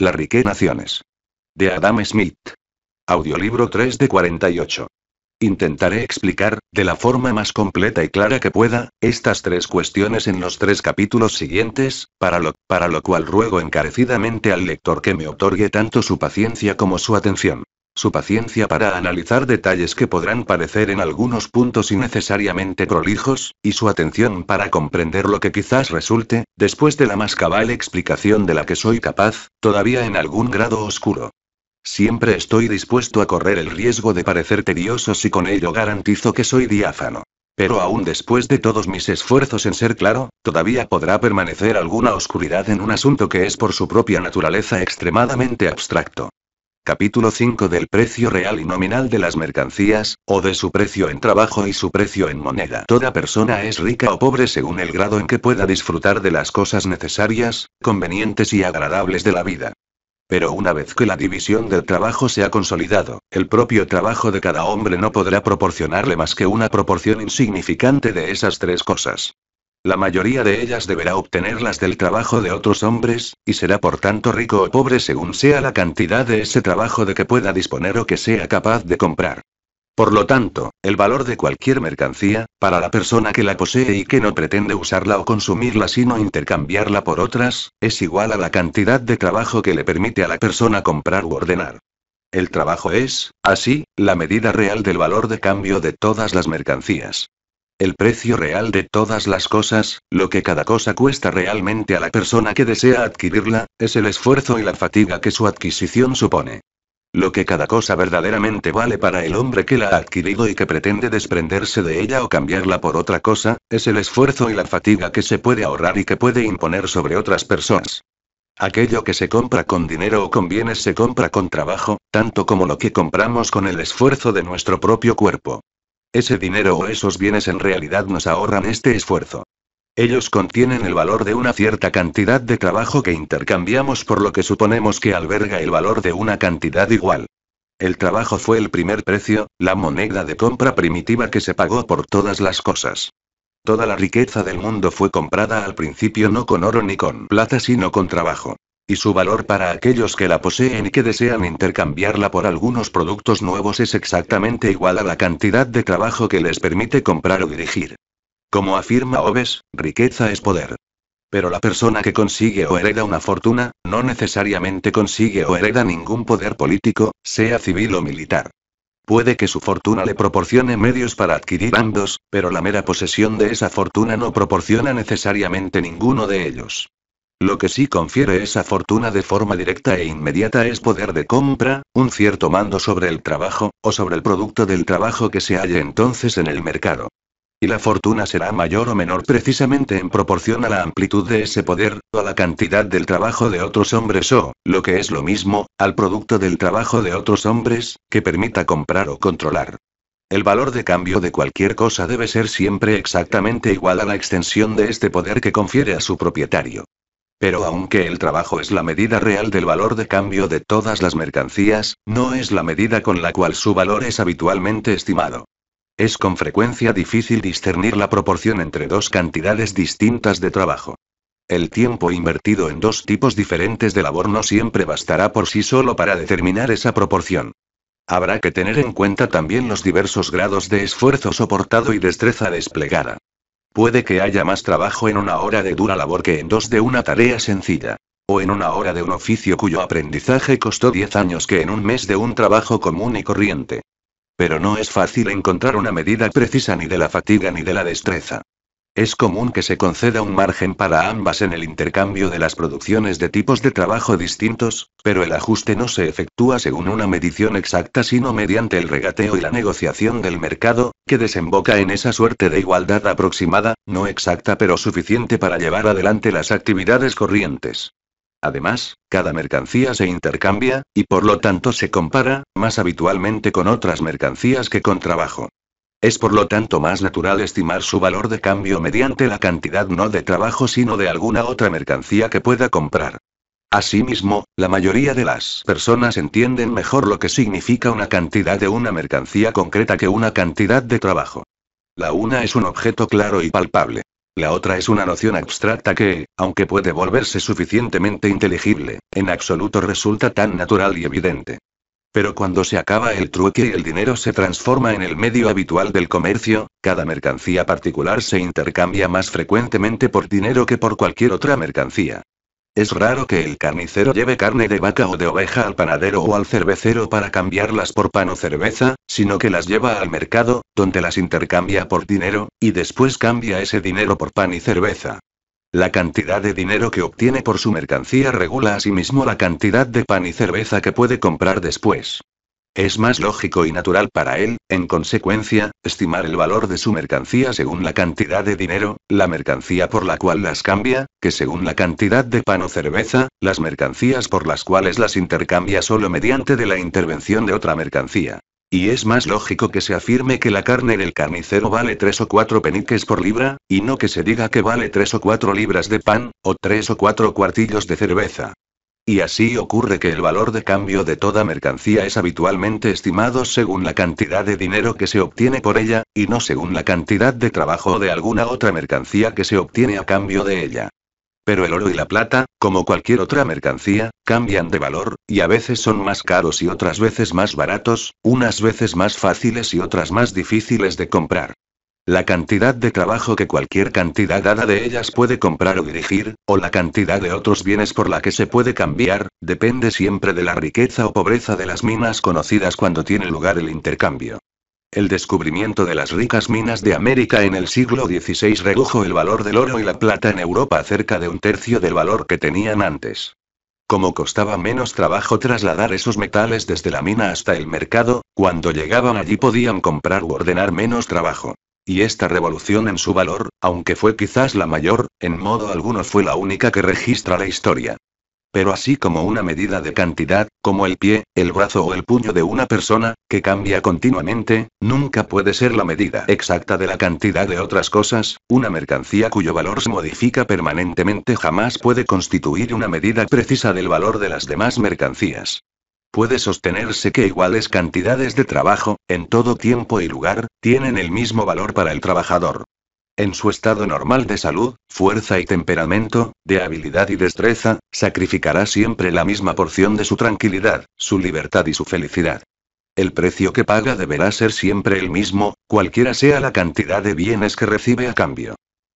La Rique Naciones. De Adam Smith. Audiolibro 3 de 48. Intentaré explicar, de la forma más completa y clara que pueda, estas tres cuestiones en los tres capítulos siguientes, para lo, para lo cual ruego encarecidamente al lector que me otorgue tanto su paciencia como su atención su paciencia para analizar detalles que podrán parecer en algunos puntos innecesariamente prolijos, y su atención para comprender lo que quizás resulte, después de la más cabal explicación de la que soy capaz, todavía en algún grado oscuro. Siempre estoy dispuesto a correr el riesgo de parecer tedioso si con ello garantizo que soy diáfano. Pero aún después de todos mis esfuerzos en ser claro, todavía podrá permanecer alguna oscuridad en un asunto que es por su propia naturaleza extremadamente abstracto. Capítulo 5 del precio real y nominal de las mercancías, o de su precio en trabajo y su precio en moneda. Toda persona es rica o pobre según el grado en que pueda disfrutar de las cosas necesarias, convenientes y agradables de la vida. Pero una vez que la división del trabajo se ha consolidado, el propio trabajo de cada hombre no podrá proporcionarle más que una proporción insignificante de esas tres cosas. La mayoría de ellas deberá obtenerlas del trabajo de otros hombres, y será por tanto rico o pobre según sea la cantidad de ese trabajo de que pueda disponer o que sea capaz de comprar. Por lo tanto, el valor de cualquier mercancía, para la persona que la posee y que no pretende usarla o consumirla sino intercambiarla por otras, es igual a la cantidad de trabajo que le permite a la persona comprar u ordenar. El trabajo es, así, la medida real del valor de cambio de todas las mercancías el precio real de todas las cosas, lo que cada cosa cuesta realmente a la persona que desea adquirirla, es el esfuerzo y la fatiga que su adquisición supone. Lo que cada cosa verdaderamente vale para el hombre que la ha adquirido y que pretende desprenderse de ella o cambiarla por otra cosa, es el esfuerzo y la fatiga que se puede ahorrar y que puede imponer sobre otras personas. Aquello que se compra con dinero o con bienes se compra con trabajo, tanto como lo que compramos con el esfuerzo de nuestro propio cuerpo. Ese dinero o esos bienes en realidad nos ahorran este esfuerzo. Ellos contienen el valor de una cierta cantidad de trabajo que intercambiamos por lo que suponemos que alberga el valor de una cantidad igual. El trabajo fue el primer precio, la moneda de compra primitiva que se pagó por todas las cosas. Toda la riqueza del mundo fue comprada al principio no con oro ni con plata, sino con trabajo. Y su valor para aquellos que la poseen y que desean intercambiarla por algunos productos nuevos es exactamente igual a la cantidad de trabajo que les permite comprar o dirigir. Como afirma Oves, riqueza es poder. Pero la persona que consigue o hereda una fortuna, no necesariamente consigue o hereda ningún poder político, sea civil o militar. Puede que su fortuna le proporcione medios para adquirir ambos, pero la mera posesión de esa fortuna no proporciona necesariamente ninguno de ellos. Lo que sí confiere esa fortuna de forma directa e inmediata es poder de compra, un cierto mando sobre el trabajo, o sobre el producto del trabajo que se halle entonces en el mercado. Y la fortuna será mayor o menor precisamente en proporción a la amplitud de ese poder, o a la cantidad del trabajo de otros hombres o, lo que es lo mismo, al producto del trabajo de otros hombres, que permita comprar o controlar. El valor de cambio de cualquier cosa debe ser siempre exactamente igual a la extensión de este poder que confiere a su propietario. Pero aunque el trabajo es la medida real del valor de cambio de todas las mercancías, no es la medida con la cual su valor es habitualmente estimado. Es con frecuencia difícil discernir la proporción entre dos cantidades distintas de trabajo. El tiempo invertido en dos tipos diferentes de labor no siempre bastará por sí solo para determinar esa proporción. Habrá que tener en cuenta también los diversos grados de esfuerzo soportado y destreza desplegada. Puede que haya más trabajo en una hora de dura labor que en dos de una tarea sencilla. O en una hora de un oficio cuyo aprendizaje costó 10 años que en un mes de un trabajo común y corriente. Pero no es fácil encontrar una medida precisa ni de la fatiga ni de la destreza. Es común que se conceda un margen para ambas en el intercambio de las producciones de tipos de trabajo distintos, pero el ajuste no se efectúa según una medición exacta sino mediante el regateo y la negociación del mercado, que desemboca en esa suerte de igualdad aproximada, no exacta pero suficiente para llevar adelante las actividades corrientes. Además, cada mercancía se intercambia, y por lo tanto se compara, más habitualmente con otras mercancías que con trabajo. Es por lo tanto más natural estimar su valor de cambio mediante la cantidad no de trabajo sino de alguna otra mercancía que pueda comprar. Asimismo, la mayoría de las personas entienden mejor lo que significa una cantidad de una mercancía concreta que una cantidad de trabajo. La una es un objeto claro y palpable. La otra es una noción abstracta que, aunque puede volverse suficientemente inteligible, en absoluto resulta tan natural y evidente. Pero cuando se acaba el trueque y el dinero se transforma en el medio habitual del comercio, cada mercancía particular se intercambia más frecuentemente por dinero que por cualquier otra mercancía. Es raro que el carnicero lleve carne de vaca o de oveja al panadero o al cervecero para cambiarlas por pan o cerveza, sino que las lleva al mercado, donde las intercambia por dinero, y después cambia ese dinero por pan y cerveza. La cantidad de dinero que obtiene por su mercancía regula asimismo la cantidad de pan y cerveza que puede comprar después. Es más lógico y natural para él, en consecuencia, estimar el valor de su mercancía según la cantidad de dinero, la mercancía por la cual las cambia, que según la cantidad de pan o cerveza, las mercancías por las cuales las intercambia solo mediante de la intervención de otra mercancía. Y es más lógico que se afirme que la carne en el carnicero vale 3 o 4 peniques por libra, y no que se diga que vale 3 o 4 libras de pan, o tres o cuatro cuartillos de cerveza. Y así ocurre que el valor de cambio de toda mercancía es habitualmente estimado según la cantidad de dinero que se obtiene por ella, y no según la cantidad de trabajo o de alguna otra mercancía que se obtiene a cambio de ella pero el oro y la plata, como cualquier otra mercancía, cambian de valor, y a veces son más caros y otras veces más baratos, unas veces más fáciles y otras más difíciles de comprar. La cantidad de trabajo que cualquier cantidad dada de ellas puede comprar o dirigir, o la cantidad de otros bienes por la que se puede cambiar, depende siempre de la riqueza o pobreza de las minas conocidas cuando tiene lugar el intercambio. El descubrimiento de las ricas minas de América en el siglo XVI redujo el valor del oro y la plata en Europa cerca de un tercio del valor que tenían antes. Como costaba menos trabajo trasladar esos metales desde la mina hasta el mercado, cuando llegaban allí podían comprar u ordenar menos trabajo. Y esta revolución en su valor, aunque fue quizás la mayor, en modo alguno fue la única que registra la historia pero así como una medida de cantidad, como el pie, el brazo o el puño de una persona, que cambia continuamente, nunca puede ser la medida exacta de la cantidad de otras cosas, una mercancía cuyo valor se modifica permanentemente jamás puede constituir una medida precisa del valor de las demás mercancías. Puede sostenerse que iguales cantidades de trabajo, en todo tiempo y lugar, tienen el mismo valor para el trabajador, en su estado normal de salud, fuerza y temperamento, de habilidad y destreza, sacrificará siempre la misma porción de su tranquilidad, su libertad y su felicidad. El precio que paga deberá ser siempre el mismo, cualquiera sea la cantidad de bienes que recibe a cambio.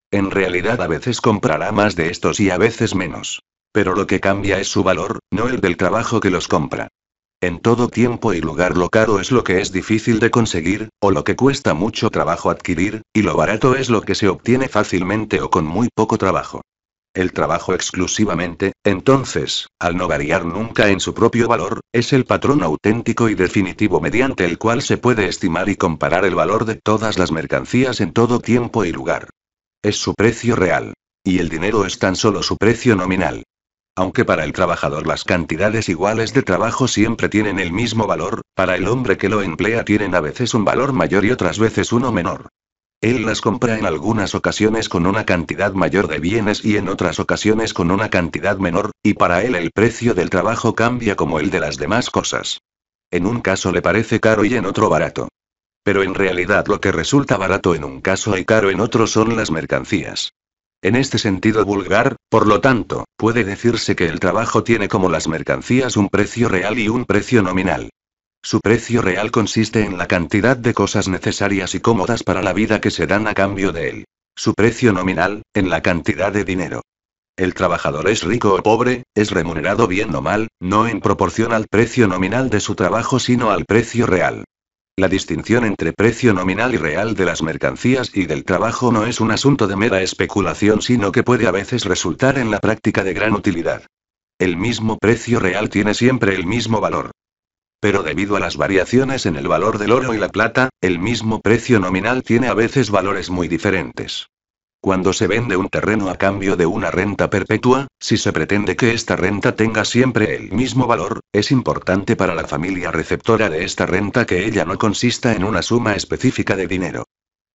En realidad a veces comprará más de estos y a veces menos. Pero lo que cambia es su valor, no el del trabajo que los compra. En todo tiempo y lugar lo caro es lo que es difícil de conseguir, o lo que cuesta mucho trabajo adquirir, y lo barato es lo que se obtiene fácilmente o con muy poco trabajo. El trabajo exclusivamente, entonces, al no variar nunca en su propio valor, es el patrón auténtico y definitivo mediante el cual se puede estimar y comparar el valor de todas las mercancías en todo tiempo y lugar. Es su precio real. Y el dinero es tan solo su precio nominal. Aunque para el trabajador las cantidades iguales de trabajo siempre tienen el mismo valor, para el hombre que lo emplea tienen a veces un valor mayor y otras veces uno menor. Él las compra en algunas ocasiones con una cantidad mayor de bienes y en otras ocasiones con una cantidad menor, y para él el precio del trabajo cambia como el de las demás cosas. En un caso le parece caro y en otro barato. Pero en realidad lo que resulta barato en un caso y caro en otro son las mercancías. En este sentido vulgar, por lo tanto, puede decirse que el trabajo tiene como las mercancías un precio real y un precio nominal. Su precio real consiste en la cantidad de cosas necesarias y cómodas para la vida que se dan a cambio de él. Su precio nominal, en la cantidad de dinero. El trabajador es rico o pobre, es remunerado bien o mal, no en proporción al precio nominal de su trabajo sino al precio real. La distinción entre precio nominal y real de las mercancías y del trabajo no es un asunto de mera especulación, sino que puede a veces resultar en la práctica de gran utilidad. El mismo precio real tiene siempre el mismo valor. Pero debido a las variaciones en el valor del oro y la plata, el mismo precio nominal tiene a veces valores muy diferentes. Cuando se vende un terreno a cambio de una renta perpetua, si se pretende que esta renta tenga siempre el mismo valor, es importante para la familia receptora de esta renta que ella no consista en una suma específica de dinero.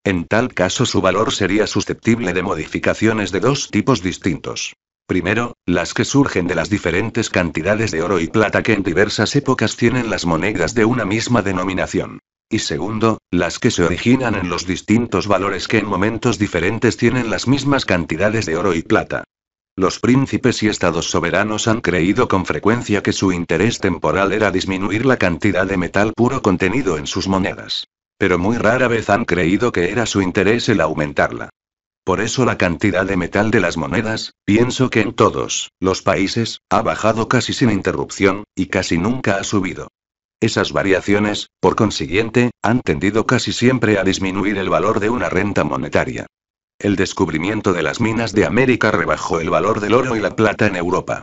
En tal caso su valor sería susceptible de modificaciones de dos tipos distintos. Primero, las que surgen de las diferentes cantidades de oro y plata que en diversas épocas tienen las monedas de una misma denominación. Y segundo, las que se originan en los distintos valores que en momentos diferentes tienen las mismas cantidades de oro y plata. Los príncipes y estados soberanos han creído con frecuencia que su interés temporal era disminuir la cantidad de metal puro contenido en sus monedas. Pero muy rara vez han creído que era su interés el aumentarla. Por eso la cantidad de metal de las monedas, pienso que en todos los países, ha bajado casi sin interrupción, y casi nunca ha subido. Esas variaciones, por consiguiente, han tendido casi siempre a disminuir el valor de una renta monetaria. El descubrimiento de las minas de América rebajó el valor del oro y la plata en Europa.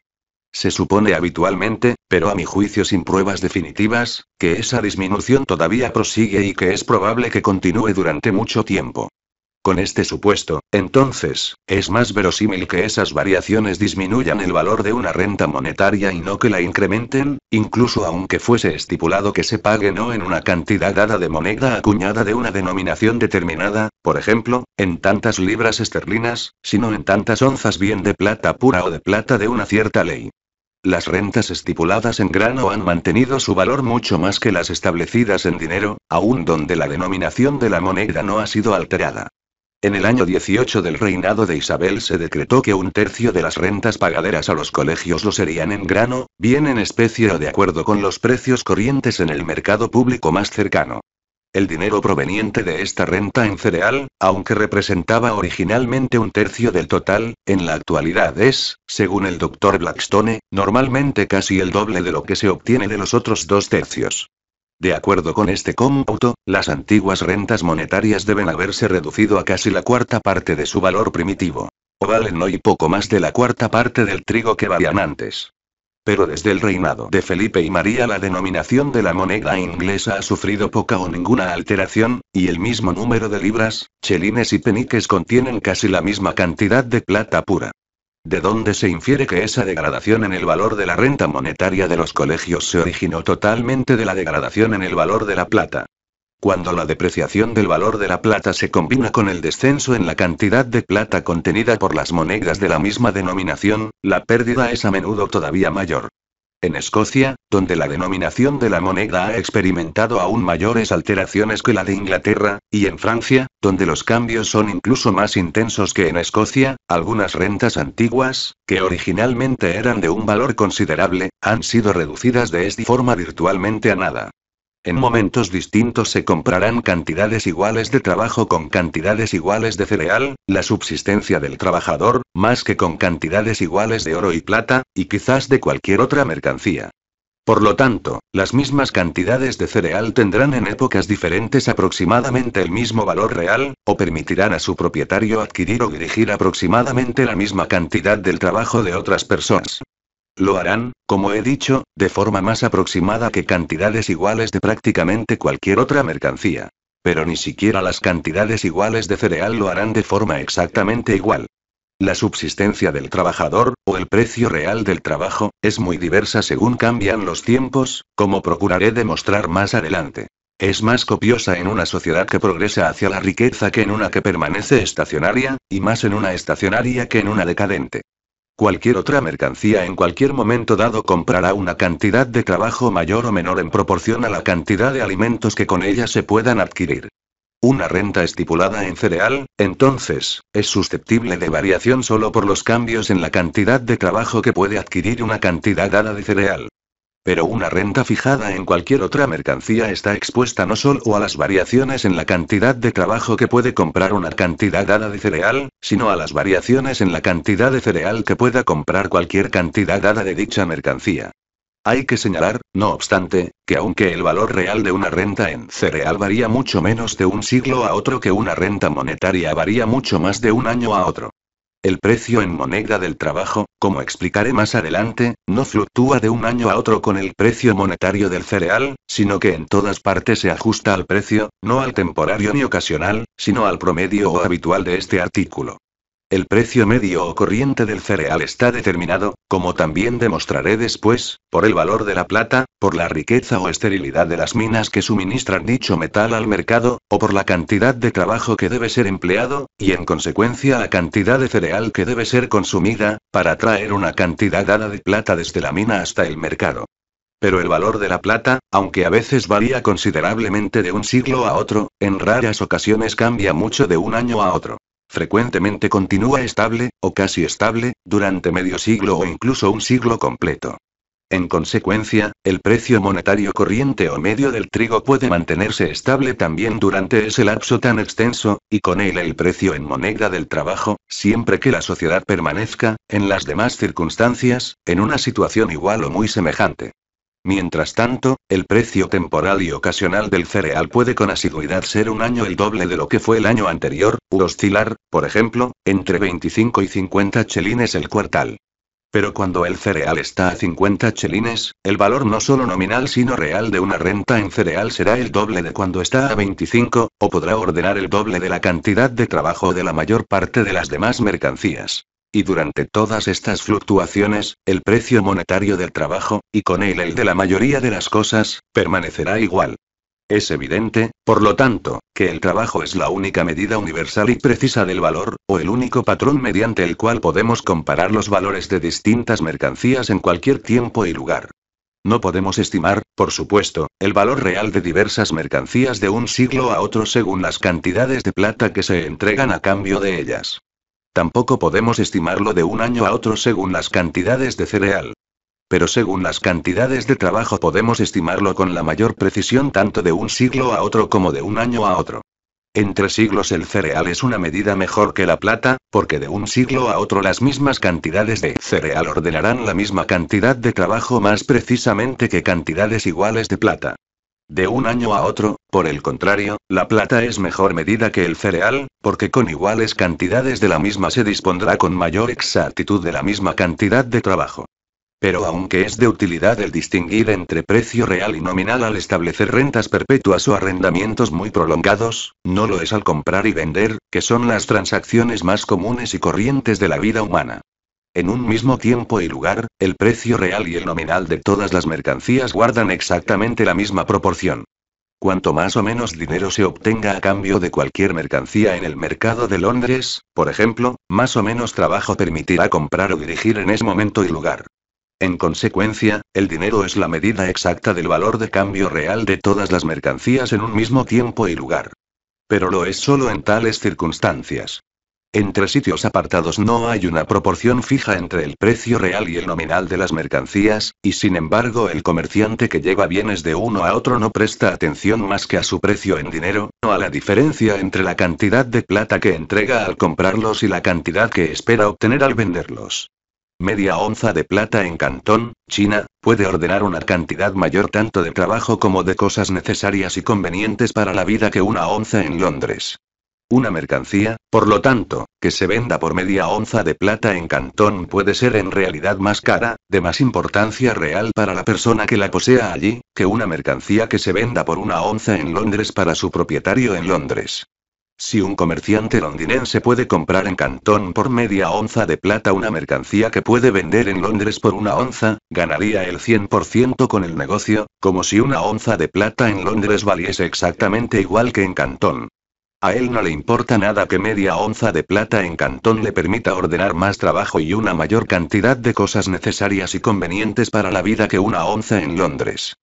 Se supone habitualmente, pero a mi juicio sin pruebas definitivas, que esa disminución todavía prosigue y que es probable que continúe durante mucho tiempo. Con este supuesto, entonces, es más verosímil que esas variaciones disminuyan el valor de una renta monetaria y no que la incrementen, incluso aunque fuese estipulado que se pague no en una cantidad dada de moneda acuñada de una denominación determinada, por ejemplo, en tantas libras esterlinas, sino en tantas onzas bien de plata pura o de plata de una cierta ley. Las rentas estipuladas en grano han mantenido su valor mucho más que las establecidas en dinero, aun donde la denominación de la moneda no ha sido alterada. En el año 18 del reinado de Isabel se decretó que un tercio de las rentas pagaderas a los colegios lo serían en grano, bien en especie o de acuerdo con los precios corrientes en el mercado público más cercano. El dinero proveniente de esta renta en cereal, aunque representaba originalmente un tercio del total, en la actualidad es, según el doctor Blackstone, normalmente casi el doble de lo que se obtiene de los otros dos tercios. De acuerdo con este cómputo, las antiguas rentas monetarias deben haberse reducido a casi la cuarta parte de su valor primitivo. O valen hoy poco más de la cuarta parte del trigo que valían antes. Pero desde el reinado de Felipe y María la denominación de la moneda inglesa ha sufrido poca o ninguna alteración, y el mismo número de libras, chelines y peniques contienen casi la misma cantidad de plata pura de donde se infiere que esa degradación en el valor de la renta monetaria de los colegios se originó totalmente de la degradación en el valor de la plata. Cuando la depreciación del valor de la plata se combina con el descenso en la cantidad de plata contenida por las monedas de la misma denominación, la pérdida es a menudo todavía mayor. En Escocia, donde la denominación de la moneda ha experimentado aún mayores alteraciones que la de Inglaterra, y en Francia, donde los cambios son incluso más intensos que en Escocia, algunas rentas antiguas, que originalmente eran de un valor considerable, han sido reducidas de esta forma virtualmente a nada. En momentos distintos se comprarán cantidades iguales de trabajo con cantidades iguales de cereal, la subsistencia del trabajador, más que con cantidades iguales de oro y plata, y quizás de cualquier otra mercancía. Por lo tanto, las mismas cantidades de cereal tendrán en épocas diferentes aproximadamente el mismo valor real, o permitirán a su propietario adquirir o dirigir aproximadamente la misma cantidad del trabajo de otras personas. Lo harán, como he dicho, de forma más aproximada que cantidades iguales de prácticamente cualquier otra mercancía. Pero ni siquiera las cantidades iguales de cereal lo harán de forma exactamente igual. La subsistencia del trabajador, o el precio real del trabajo, es muy diversa según cambian los tiempos, como procuraré demostrar más adelante. Es más copiosa en una sociedad que progresa hacia la riqueza que en una que permanece estacionaria, y más en una estacionaria que en una decadente. Cualquier otra mercancía en cualquier momento dado comprará una cantidad de trabajo mayor o menor en proporción a la cantidad de alimentos que con ella se puedan adquirir. Una renta estipulada en cereal, entonces, es susceptible de variación solo por los cambios en la cantidad de trabajo que puede adquirir una cantidad dada de cereal. Pero una renta fijada en cualquier otra mercancía está expuesta no solo a las variaciones en la cantidad de trabajo que puede comprar una cantidad dada de cereal, sino a las variaciones en la cantidad de cereal que pueda comprar cualquier cantidad dada de dicha mercancía. Hay que señalar, no obstante, que aunque el valor real de una renta en cereal varía mucho menos de un siglo a otro que una renta monetaria varía mucho más de un año a otro. El precio en moneda del trabajo, como explicaré más adelante, no fluctúa de un año a otro con el precio monetario del cereal, sino que en todas partes se ajusta al precio, no al temporario ni ocasional, sino al promedio o habitual de este artículo. El precio medio o corriente del cereal está determinado, como también demostraré después, por el valor de la plata, por la riqueza o esterilidad de las minas que suministran dicho metal al mercado, o por la cantidad de trabajo que debe ser empleado, y en consecuencia la cantidad de cereal que debe ser consumida, para traer una cantidad dada de plata desde la mina hasta el mercado. Pero el valor de la plata, aunque a veces varía considerablemente de un siglo a otro, en raras ocasiones cambia mucho de un año a otro frecuentemente continúa estable, o casi estable, durante medio siglo o incluso un siglo completo. En consecuencia, el precio monetario corriente o medio del trigo puede mantenerse estable también durante ese lapso tan extenso, y con él el precio en moneda del trabajo, siempre que la sociedad permanezca, en las demás circunstancias, en una situación igual o muy semejante. Mientras tanto, el precio temporal y ocasional del cereal puede con asiduidad ser un año el doble de lo que fue el año anterior, u oscilar, por ejemplo, entre 25 y 50 chelines el cuartal. Pero cuando el cereal está a 50 chelines, el valor no solo nominal sino real de una renta en cereal será el doble de cuando está a 25, o podrá ordenar el doble de la cantidad de trabajo de la mayor parte de las demás mercancías y durante todas estas fluctuaciones, el precio monetario del trabajo, y con él el de la mayoría de las cosas, permanecerá igual. Es evidente, por lo tanto, que el trabajo es la única medida universal y precisa del valor, o el único patrón mediante el cual podemos comparar los valores de distintas mercancías en cualquier tiempo y lugar. No podemos estimar, por supuesto, el valor real de diversas mercancías de un siglo a otro según las cantidades de plata que se entregan a cambio de ellas. Tampoco podemos estimarlo de un año a otro según las cantidades de cereal. Pero según las cantidades de trabajo podemos estimarlo con la mayor precisión tanto de un siglo a otro como de un año a otro. Entre siglos el cereal es una medida mejor que la plata, porque de un siglo a otro las mismas cantidades de cereal ordenarán la misma cantidad de trabajo más precisamente que cantidades iguales de plata. De un año a otro, por el contrario, la plata es mejor medida que el cereal, porque con iguales cantidades de la misma se dispondrá con mayor exactitud de la misma cantidad de trabajo. Pero aunque es de utilidad el distinguir entre precio real y nominal al establecer rentas perpetuas o arrendamientos muy prolongados, no lo es al comprar y vender, que son las transacciones más comunes y corrientes de la vida humana. En un mismo tiempo y lugar, el precio real y el nominal de todas las mercancías guardan exactamente la misma proporción. Cuanto más o menos dinero se obtenga a cambio de cualquier mercancía en el mercado de Londres, por ejemplo, más o menos trabajo permitirá comprar o dirigir en ese momento y lugar. En consecuencia, el dinero es la medida exacta del valor de cambio real de todas las mercancías en un mismo tiempo y lugar. Pero lo es solo en tales circunstancias. Entre sitios apartados no hay una proporción fija entre el precio real y el nominal de las mercancías, y sin embargo el comerciante que lleva bienes de uno a otro no presta atención más que a su precio en dinero, o a la diferencia entre la cantidad de plata que entrega al comprarlos y la cantidad que espera obtener al venderlos. Media onza de plata en Cantón, China, puede ordenar una cantidad mayor tanto de trabajo como de cosas necesarias y convenientes para la vida que una onza en Londres. Una mercancía, por lo tanto, que se venda por media onza de plata en Cantón puede ser en realidad más cara, de más importancia real para la persona que la posea allí, que una mercancía que se venda por una onza en Londres para su propietario en Londres. Si un comerciante londinense puede comprar en Cantón por media onza de plata una mercancía que puede vender en Londres por una onza, ganaría el 100% con el negocio, como si una onza de plata en Londres valiese exactamente igual que en Cantón. A él no le importa nada que media onza de plata en Cantón le permita ordenar más trabajo y una mayor cantidad de cosas necesarias y convenientes para la vida que una onza en Londres.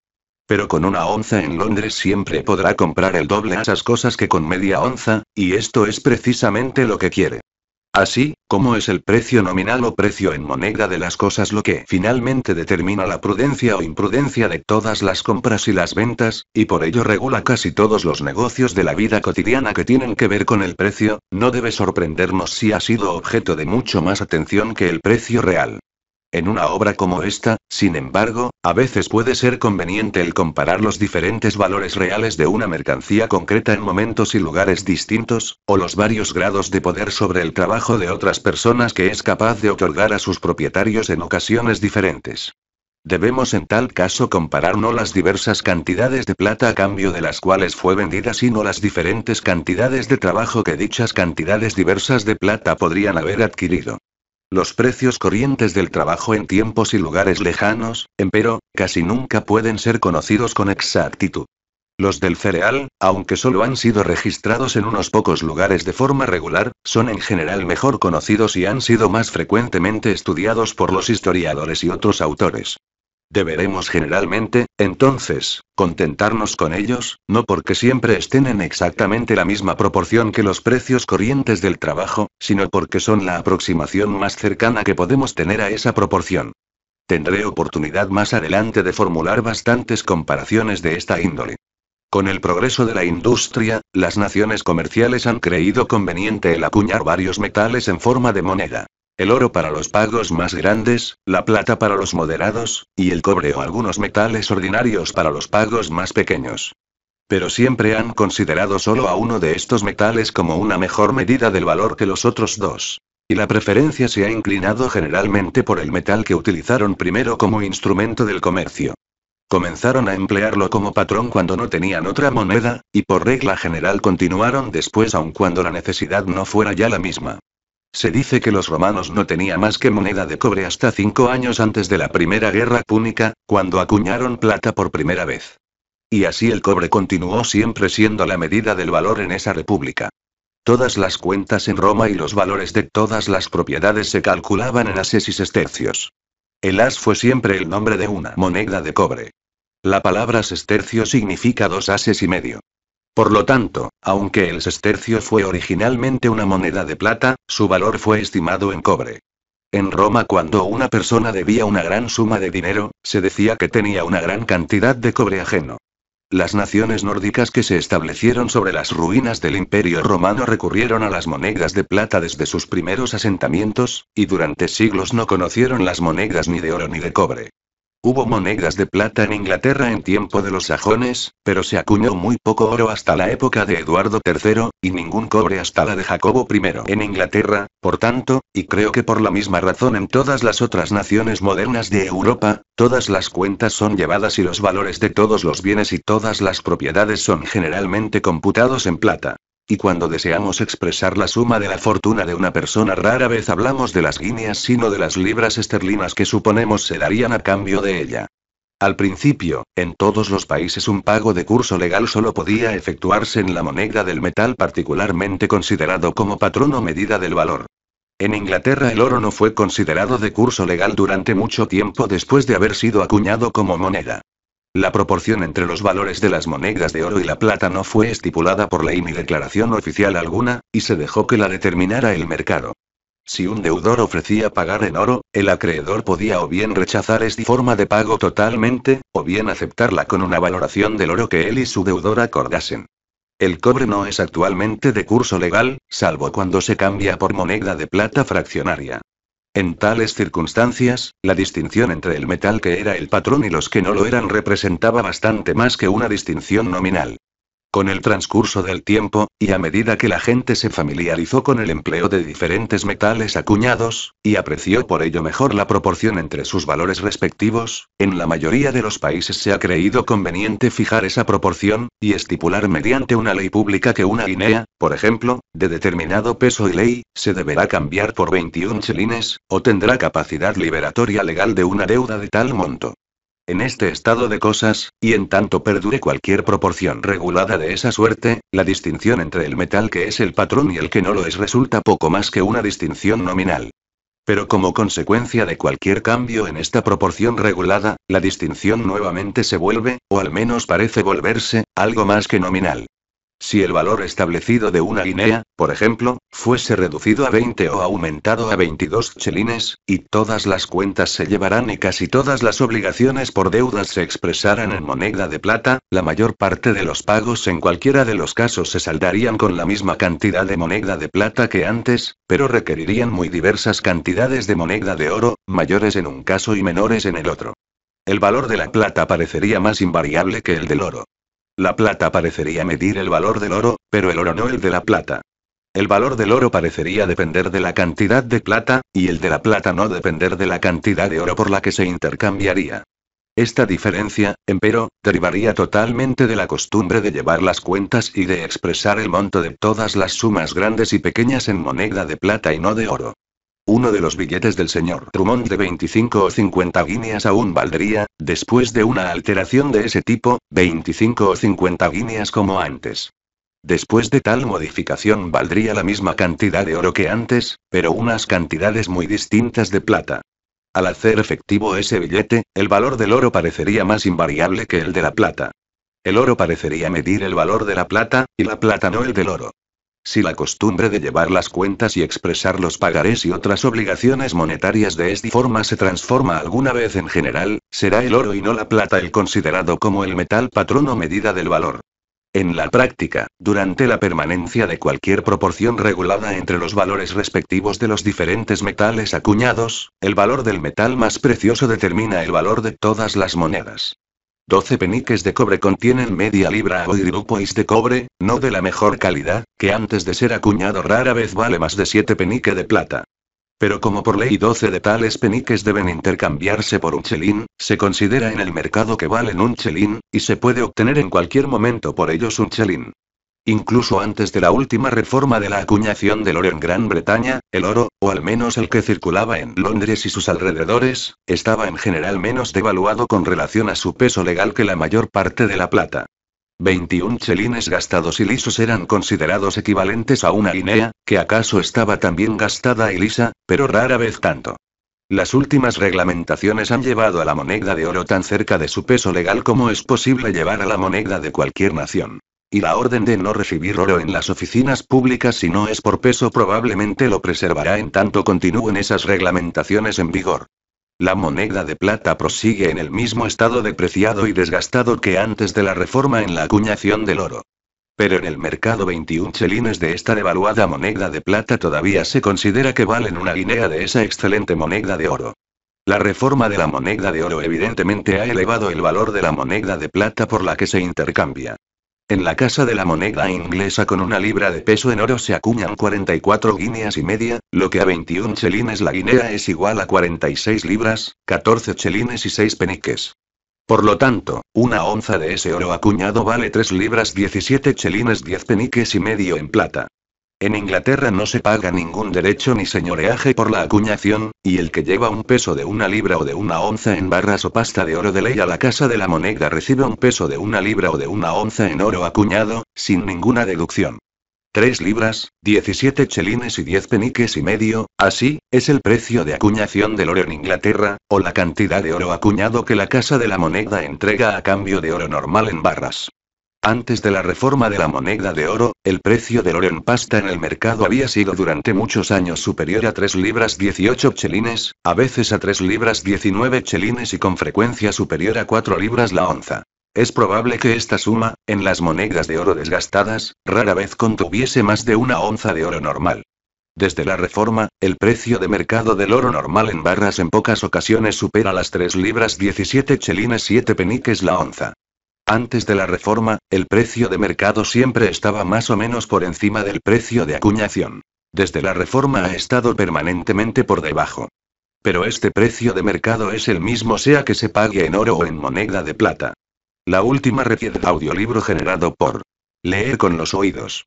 Pero con una onza en Londres siempre podrá comprar el doble a esas cosas que con media onza, y esto es precisamente lo que quiere. Así, como es el precio nominal o precio en moneda de las cosas lo que finalmente determina la prudencia o imprudencia de todas las compras y las ventas, y por ello regula casi todos los negocios de la vida cotidiana que tienen que ver con el precio, no debe sorprendernos si ha sido objeto de mucho más atención que el precio real. En una obra como esta, sin embargo, a veces puede ser conveniente el comparar los diferentes valores reales de una mercancía concreta en momentos y lugares distintos, o los varios grados de poder sobre el trabajo de otras personas que es capaz de otorgar a sus propietarios en ocasiones diferentes. Debemos en tal caso comparar no las diversas cantidades de plata a cambio de las cuales fue vendida, sino las diferentes cantidades de trabajo que dichas cantidades diversas de plata podrían haber adquirido los precios corrientes del trabajo en tiempos y lugares lejanos, empero, casi nunca pueden ser conocidos con exactitud. Los del cereal, aunque solo han sido registrados en unos pocos lugares de forma regular, son en general mejor conocidos y han sido más frecuentemente estudiados por los historiadores y otros autores. Deberemos generalmente, entonces, contentarnos con ellos, no porque siempre estén en exactamente la misma proporción que los precios corrientes del trabajo, sino porque son la aproximación más cercana que podemos tener a esa proporción. Tendré oportunidad más adelante de formular bastantes comparaciones de esta índole. Con el progreso de la industria, las naciones comerciales han creído conveniente el acuñar varios metales en forma de moneda. El oro para los pagos más grandes, la plata para los moderados, y el cobre o algunos metales ordinarios para los pagos más pequeños. Pero siempre han considerado solo a uno de estos metales como una mejor medida del valor que los otros dos. Y la preferencia se ha inclinado generalmente por el metal que utilizaron primero como instrumento del comercio. Comenzaron a emplearlo como patrón cuando no tenían otra moneda, y por regla general continuaron después aun cuando la necesidad no fuera ya la misma. Se dice que los romanos no tenían más que moneda de cobre hasta cinco años antes de la primera guerra púnica, cuando acuñaron plata por primera vez. Y así el cobre continuó siempre siendo la medida del valor en esa república. Todas las cuentas en Roma y los valores de todas las propiedades se calculaban en ases y sestercios. El as fue siempre el nombre de una moneda de cobre. La palabra sestercio significa dos ases y medio. Por lo tanto, aunque el sestercio fue originalmente una moneda de plata, su valor fue estimado en cobre. En Roma cuando una persona debía una gran suma de dinero, se decía que tenía una gran cantidad de cobre ajeno. Las naciones nórdicas que se establecieron sobre las ruinas del Imperio Romano recurrieron a las monedas de plata desde sus primeros asentamientos, y durante siglos no conocieron las monedas ni de oro ni de cobre. Hubo monedas de plata en Inglaterra en tiempo de los sajones, pero se acuñó muy poco oro hasta la época de Eduardo III, y ningún cobre hasta la de Jacobo I en Inglaterra, por tanto, y creo que por la misma razón en todas las otras naciones modernas de Europa, todas las cuentas son llevadas y los valores de todos los bienes y todas las propiedades son generalmente computados en plata. Y cuando deseamos expresar la suma de la fortuna de una persona rara vez hablamos de las guineas sino de las libras esterlinas que suponemos se darían a cambio de ella. Al principio, en todos los países un pago de curso legal solo podía efectuarse en la moneda del metal particularmente considerado como patrón o medida del valor. En Inglaterra el oro no fue considerado de curso legal durante mucho tiempo después de haber sido acuñado como moneda. La proporción entre los valores de las monedas de oro y la plata no fue estipulada por ley ni declaración oficial alguna, y se dejó que la determinara el mercado. Si un deudor ofrecía pagar en oro, el acreedor podía o bien rechazar esta forma de pago totalmente, o bien aceptarla con una valoración del oro que él y su deudor acordasen. El cobre no es actualmente de curso legal, salvo cuando se cambia por moneda de plata fraccionaria. En tales circunstancias, la distinción entre el metal que era el patrón y los que no lo eran representaba bastante más que una distinción nominal. Con el transcurso del tiempo, y a medida que la gente se familiarizó con el empleo de diferentes metales acuñados, y apreció por ello mejor la proporción entre sus valores respectivos, en la mayoría de los países se ha creído conveniente fijar esa proporción, y estipular mediante una ley pública que una guinea, por ejemplo, de determinado peso y ley, se deberá cambiar por 21 chelines, o tendrá capacidad liberatoria legal de una deuda de tal monto. En este estado de cosas, y en tanto perdure cualquier proporción regulada de esa suerte, la distinción entre el metal que es el patrón y el que no lo es resulta poco más que una distinción nominal. Pero como consecuencia de cualquier cambio en esta proporción regulada, la distinción nuevamente se vuelve, o al menos parece volverse, algo más que nominal. Si el valor establecido de una guinea, por ejemplo, fuese reducido a 20 o aumentado a 22 chelines, y todas las cuentas se llevarán y casi todas las obligaciones por deudas se expresaran en moneda de plata, la mayor parte de los pagos en cualquiera de los casos se saldarían con la misma cantidad de moneda de plata que antes, pero requerirían muy diversas cantidades de moneda de oro, mayores en un caso y menores en el otro. El valor de la plata parecería más invariable que el del oro. La plata parecería medir el valor del oro, pero el oro no el de la plata. El valor del oro parecería depender de la cantidad de plata, y el de la plata no depender de la cantidad de oro por la que se intercambiaría. Esta diferencia, empero, derivaría totalmente de la costumbre de llevar las cuentas y de expresar el monto de todas las sumas grandes y pequeñas en moneda de plata y no de oro. Uno de los billetes del señor trumón de 25 o 50 guineas aún valdría, después de una alteración de ese tipo, 25 o 50 guineas como antes. Después de tal modificación valdría la misma cantidad de oro que antes, pero unas cantidades muy distintas de plata. Al hacer efectivo ese billete, el valor del oro parecería más invariable que el de la plata. El oro parecería medir el valor de la plata, y la plata no el del oro. Si la costumbre de llevar las cuentas y expresar los pagarés y otras obligaciones monetarias de esta forma se transforma alguna vez en general, será el oro y no la plata el considerado como el metal patrón o medida del valor. En la práctica, durante la permanencia de cualquier proporción regulada entre los valores respectivos de los diferentes metales acuñados, el valor del metal más precioso determina el valor de todas las monedas. 12 peniques de cobre contienen media libra o grupois de cobre, no de la mejor calidad, que antes de ser acuñado rara vez vale más de 7 penique de plata. Pero como por ley 12 de tales peniques deben intercambiarse por un chelín, se considera en el mercado que valen un chelín, y se puede obtener en cualquier momento por ellos un chelín. Incluso antes de la última reforma de la acuñación del oro en Gran Bretaña, el oro, o al menos el que circulaba en Londres y sus alrededores, estaba en general menos devaluado con relación a su peso legal que la mayor parte de la plata. 21 chelines gastados y lisos eran considerados equivalentes a una guinea, que acaso estaba también gastada y lisa, pero rara vez tanto. Las últimas reglamentaciones han llevado a la moneda de oro tan cerca de su peso legal como es posible llevar a la moneda de cualquier nación. Y la orden de no recibir oro en las oficinas públicas si no es por peso probablemente lo preservará en tanto continúen esas reglamentaciones en vigor. La moneda de plata prosigue en el mismo estado depreciado y desgastado que antes de la reforma en la acuñación del oro. Pero en el mercado 21 chelines de esta devaluada moneda de plata todavía se considera que valen una guinea de esa excelente moneda de oro. La reforma de la moneda de oro evidentemente ha elevado el valor de la moneda de plata por la que se intercambia. En la casa de la moneda inglesa con una libra de peso en oro se acuñan 44 guineas y media, lo que a 21 chelines la guinea es igual a 46 libras, 14 chelines y 6 peniques. Por lo tanto, una onza de ese oro acuñado vale 3 libras 17 chelines 10 peniques y medio en plata. En Inglaterra no se paga ningún derecho ni señoreaje por la acuñación, y el que lleva un peso de una libra o de una onza en barras o pasta de oro de ley a la casa de la moneda recibe un peso de una libra o de una onza en oro acuñado, sin ninguna deducción. 3 libras, 17 chelines y 10 peniques y medio, así, es el precio de acuñación del oro en Inglaterra, o la cantidad de oro acuñado que la Casa de la Moneda entrega a cambio de oro normal en barras. Antes de la reforma de la moneda de oro, el precio del oro en pasta en el mercado había sido durante muchos años superior a 3 libras 18 chelines, a veces a 3 libras 19 chelines y con frecuencia superior a 4 libras la onza. Es probable que esta suma, en las monedas de oro desgastadas, rara vez contuviese más de una onza de oro normal. Desde la reforma, el precio de mercado del oro normal en barras en pocas ocasiones supera las 3 libras 17 chelines 7 peniques la onza. Antes de la reforma, el precio de mercado siempre estaba más o menos por encima del precio de acuñación. Desde la reforma ha estado permanentemente por debajo. Pero este precio de mercado es el mismo sea que se pague en oro o en moneda de plata. La última requiere audiolibro generado por Leer con los oídos.